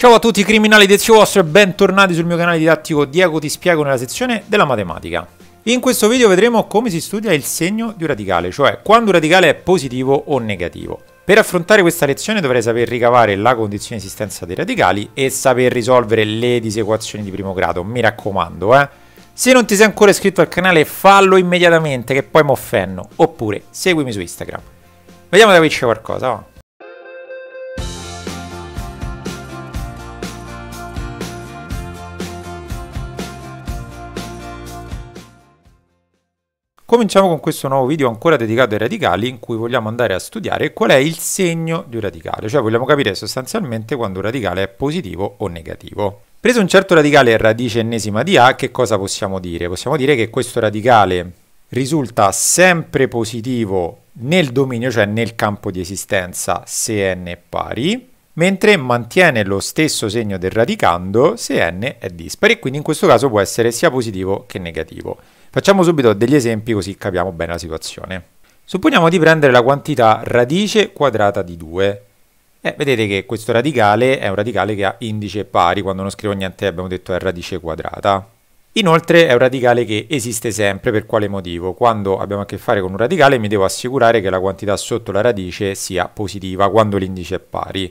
Ciao a tutti criminali del Ziovosso e bentornati sul mio canale didattico Diego ti spiego nella sezione della matematica. In questo video vedremo come si studia il segno di un radicale, cioè quando un radicale è positivo o negativo. Per affrontare questa lezione dovrei saper ricavare la condizione di esistenza dei radicali e saper risolvere le disequazioni di primo grado, mi raccomando eh. Se non ti sei ancora iscritto al canale fallo immediatamente che poi mi offendo, oppure seguimi su Instagram. Vediamo da qui c'è qualcosa, va. Cominciamo con questo nuovo video ancora dedicato ai radicali in cui vogliamo andare a studiare qual è il segno di un radicale, cioè vogliamo capire sostanzialmente quando un radicale è positivo o negativo. Preso un certo radicale radice ennesima di A, che cosa possiamo dire? Possiamo dire che questo radicale risulta sempre positivo nel dominio, cioè nel campo di esistenza, se n è pari, mentre mantiene lo stesso segno del radicando se n è dispari e quindi in questo caso può essere sia positivo che negativo. Facciamo subito degli esempi così capiamo bene la situazione. Supponiamo di prendere la quantità radice quadrata di 2. Eh, vedete che questo radicale è un radicale che ha indice pari, quando non scrivo niente abbiamo detto è radice quadrata. Inoltre è un radicale che esiste sempre, per quale motivo? Quando abbiamo a che fare con un radicale mi devo assicurare che la quantità sotto la radice sia positiva quando l'indice è pari.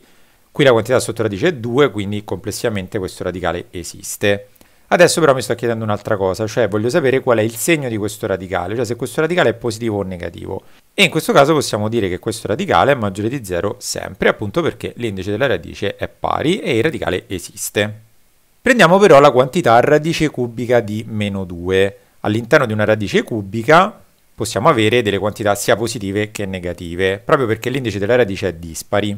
Qui la quantità sotto la radice è 2, quindi complessivamente questo radicale esiste. Adesso però mi sto chiedendo un'altra cosa, cioè voglio sapere qual è il segno di questo radicale, cioè se questo radicale è positivo o negativo. E in questo caso possiamo dire che questo radicale è maggiore di 0 sempre, appunto perché l'indice della radice è pari e il radicale esiste. Prendiamo però la quantità radice cubica di meno 2. All'interno di una radice cubica possiamo avere delle quantità sia positive che negative, proprio perché l'indice della radice è dispari.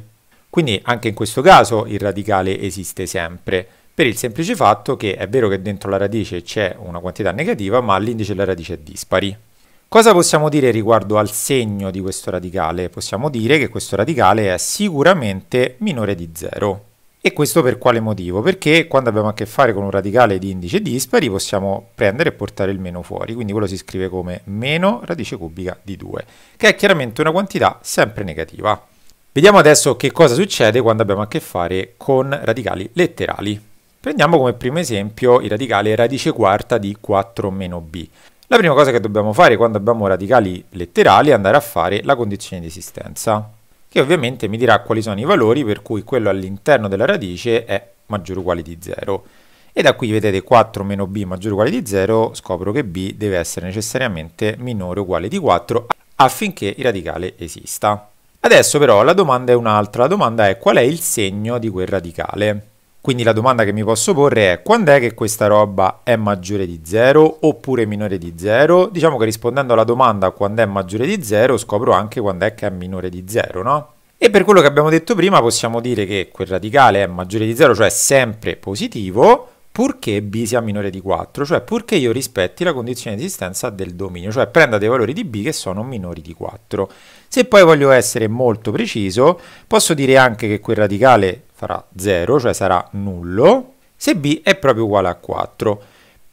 Quindi anche in questo caso il radicale esiste sempre, per il semplice fatto che è vero che dentro la radice c'è una quantità negativa, ma l'indice della radice è dispari. Cosa possiamo dire riguardo al segno di questo radicale? Possiamo dire che questo radicale è sicuramente minore di 0. E questo per quale motivo? Perché quando abbiamo a che fare con un radicale di indice dispari possiamo prendere e portare il meno fuori, quindi quello si scrive come meno radice cubica di 2, che è chiaramente una quantità sempre negativa. Vediamo adesso che cosa succede quando abbiamo a che fare con radicali letterali. Prendiamo come primo esempio il radicale radice quarta di 4-b. La prima cosa che dobbiamo fare quando abbiamo radicali letterali è andare a fare la condizione di esistenza, che ovviamente mi dirà quali sono i valori per cui quello all'interno della radice è maggiore o uguale di 0. E da qui vedete 4 meno b maggiore o uguale di 0, scopro che b deve essere necessariamente minore o uguale di 4 affinché il radicale esista. Adesso però la domanda è un'altra, la domanda è qual è il segno di quel radicale? Quindi la domanda che mi posso porre è quando è che questa roba è maggiore di 0 oppure minore di 0? Diciamo che rispondendo alla domanda quando è maggiore di 0 scopro anche quando è che è minore di 0, no? E per quello che abbiamo detto prima possiamo dire che quel radicale è maggiore di 0, cioè sempre positivo, purché b sia minore di 4, cioè purché io rispetti la condizione di esistenza del dominio, cioè prenda dei valori di b che sono minori di 4. Se poi voglio essere molto preciso, posso dire anche che quel radicale sarà 0, cioè sarà nullo, se b è proprio uguale a 4.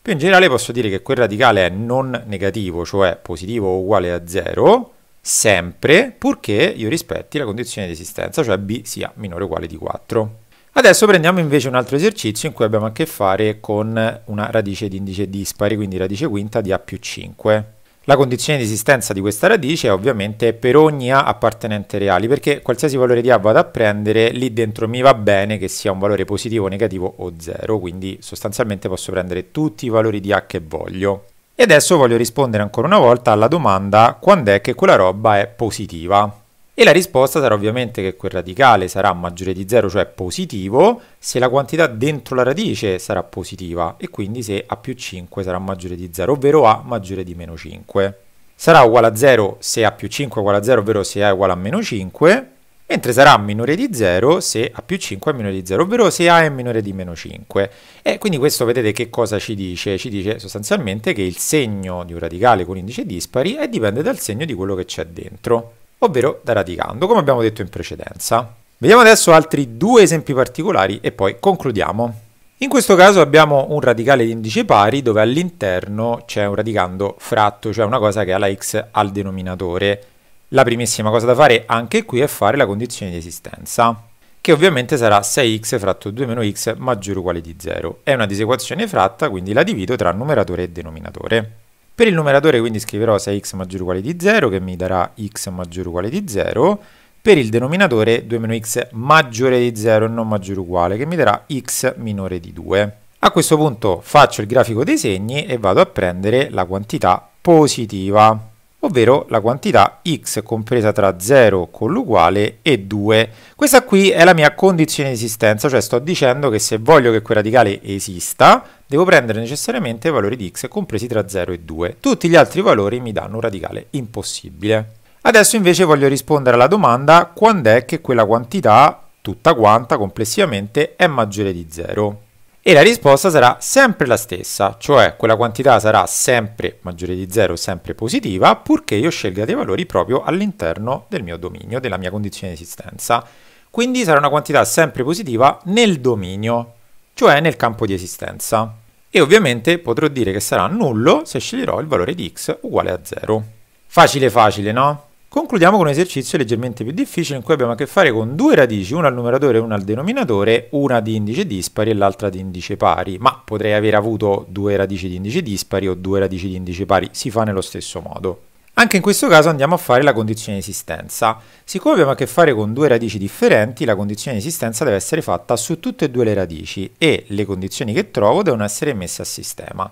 Più in generale posso dire che quel radicale è non negativo, cioè positivo o uguale a 0, sempre purché io rispetti la condizione di esistenza, cioè b sia minore o uguale di 4. Adesso prendiamo invece un altro esercizio in cui abbiamo a che fare con una radice di indice dispari, quindi radice quinta di a più 5. La condizione di esistenza di questa radice è ovviamente per ogni A appartenente reali, perché qualsiasi valore di A vado a prendere, lì dentro mi va bene che sia un valore positivo, negativo o zero, quindi sostanzialmente posso prendere tutti i valori di A che voglio. E adesso voglio rispondere ancora una volta alla domanda quando è che quella roba è positiva. E la risposta sarà ovviamente che quel radicale sarà maggiore di 0, cioè positivo, se la quantità dentro la radice sarà positiva e quindi se a più 5 sarà maggiore di 0, ovvero a maggiore di meno 5. Sarà uguale a 0 se a più 5 è uguale a 0, ovvero se a è uguale a meno 5, mentre sarà minore di 0 se a più 5 è minore di 0, ovvero se a è minore di meno 5. E quindi questo vedete che cosa ci dice? Ci dice sostanzialmente che il segno di un radicale con indice dispari è, dipende dal segno di quello che c'è dentro ovvero da radicando, come abbiamo detto in precedenza. Vediamo adesso altri due esempi particolari e poi concludiamo. In questo caso abbiamo un radicale di indice pari dove all'interno c'è un radicando fratto, cioè una cosa che ha la x al denominatore. La primissima cosa da fare anche qui è fare la condizione di esistenza, che ovviamente sarà 6x fratto 2 meno x maggiore o uguale di 0. È una disequazione fratta, quindi la divido tra numeratore e denominatore. Per il numeratore quindi scriverò se x maggiore o uguale di 0 che mi darà x maggiore o uguale di 0. Per il denominatore 2 x maggiore di 0 e non maggiore o uguale che mi darà x minore di 2. A questo punto faccio il grafico dei segni e vado a prendere la quantità positiva ovvero la quantità x compresa tra 0 con l'uguale e 2. Questa qui è la mia condizione di esistenza, cioè sto dicendo che se voglio che quel radicale esista, devo prendere necessariamente i valori di x compresi tra 0 e 2. Tutti gli altri valori mi danno un radicale impossibile. Adesso invece voglio rispondere alla domanda quando è che quella quantità, tutta quanta complessivamente, è maggiore di 0 e la risposta sarà sempre la stessa, cioè quella quantità sarà sempre maggiore di 0, sempre positiva, purché io scelga dei valori proprio all'interno del mio dominio, della mia condizione di esistenza. Quindi sarà una quantità sempre positiva nel dominio, cioè nel campo di esistenza. E ovviamente potrò dire che sarà nullo se sceglierò il valore di x uguale a 0. Facile facile, no? Concludiamo con un esercizio leggermente più difficile in cui abbiamo a che fare con due radici, una al numeratore e una al denominatore, una di indice dispari e l'altra di indice pari, ma potrei aver avuto due radici di indice dispari o due radici di indice pari, si fa nello stesso modo. Anche in questo caso andiamo a fare la condizione di esistenza. Siccome abbiamo a che fare con due radici differenti, la condizione di esistenza deve essere fatta su tutte e due le radici e le condizioni che trovo devono essere messe a sistema.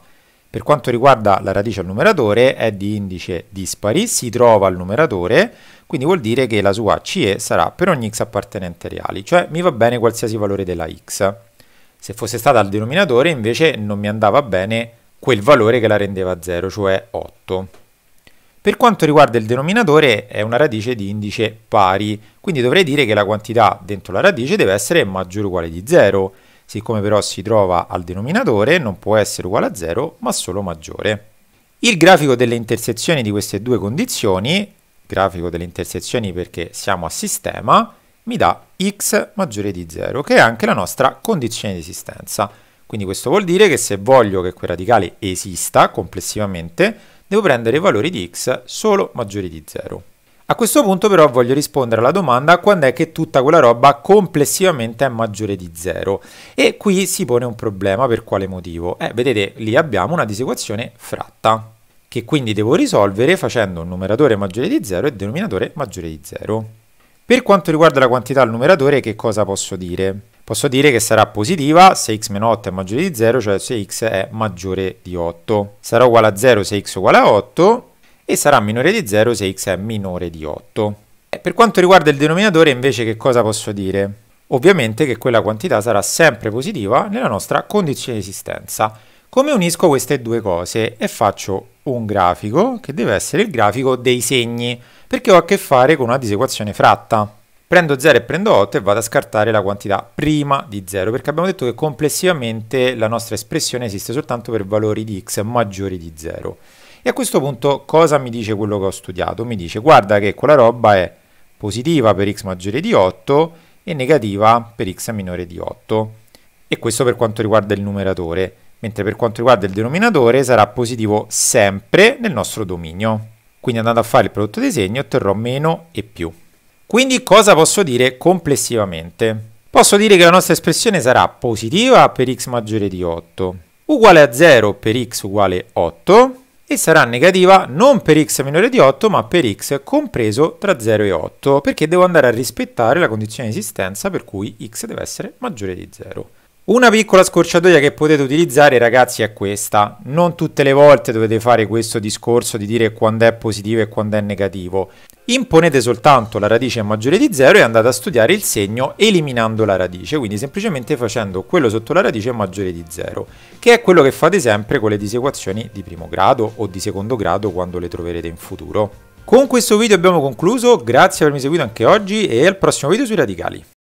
Per quanto riguarda la radice al numeratore è di indice dispari, si trova al numeratore, quindi vuol dire che la sua CE sarà per ogni x appartenente ai reali, cioè mi va bene qualsiasi valore della x. Se fosse stata al denominatore invece non mi andava bene quel valore che la rendeva 0, cioè 8. Per quanto riguarda il denominatore è una radice di indice pari, quindi dovrei dire che la quantità dentro la radice deve essere maggiore o uguale di 0 siccome però si trova al denominatore non può essere uguale a 0 ma solo maggiore. Il grafico delle intersezioni di queste due condizioni, grafico delle intersezioni perché siamo a sistema, mi dà x maggiore di 0 che è anche la nostra condizione di esistenza. Quindi questo vuol dire che se voglio che quel radicale esista complessivamente devo prendere i valori di x solo maggiori di 0. A questo punto però voglio rispondere alla domanda quando è che tutta quella roba complessivamente è maggiore di zero. e qui si pone un problema per quale motivo? Eh, vedete lì abbiamo una disequazione fratta che quindi devo risolvere facendo un numeratore maggiore di zero e denominatore maggiore di zero. Per quanto riguarda la quantità al numeratore che cosa posso dire? Posso dire che sarà positiva se x meno 8 è maggiore di 0, cioè se x è maggiore di 8. Sarà uguale a 0 se x è uguale a 8 e sarà minore di 0 se x è minore di 8. Eh, per quanto riguarda il denominatore invece che cosa posso dire? Ovviamente che quella quantità sarà sempre positiva nella nostra condizione di esistenza. Come unisco queste due cose? E faccio un grafico che deve essere il grafico dei segni, perché ho a che fare con una disequazione fratta. Prendo 0 e prendo 8 e vado a scartare la quantità prima di 0, perché abbiamo detto che complessivamente la nostra espressione esiste soltanto per valori di x maggiori di 0. E a questo punto cosa mi dice quello che ho studiato? Mi dice guarda che quella roba è positiva per x maggiore di 8 e negativa per x minore di 8. E questo per quanto riguarda il numeratore, mentre per quanto riguarda il denominatore sarà positivo sempre nel nostro dominio. Quindi andando a fare il prodotto di segni otterrò meno e più. Quindi cosa posso dire complessivamente? Posso dire che la nostra espressione sarà positiva per x maggiore di 8, uguale a 0 per x uguale 8 e sarà negativa non per x minore di 8 ma per x compreso tra 0 e 8 perché devo andare a rispettare la condizione di esistenza per cui x deve essere maggiore di 0. Una piccola scorciatoia che potete utilizzare ragazzi è questa, non tutte le volte dovete fare questo discorso di dire quando è positivo e quando è negativo, Imponete soltanto la radice maggiore di 0 e andate a studiare il segno eliminando la radice, quindi semplicemente facendo quello sotto la radice maggiore di 0, che è quello che fate sempre con le disequazioni di primo grado o di secondo grado quando le troverete in futuro. Con questo video abbiamo concluso, grazie per avermi seguito anche oggi e al prossimo video sui radicali.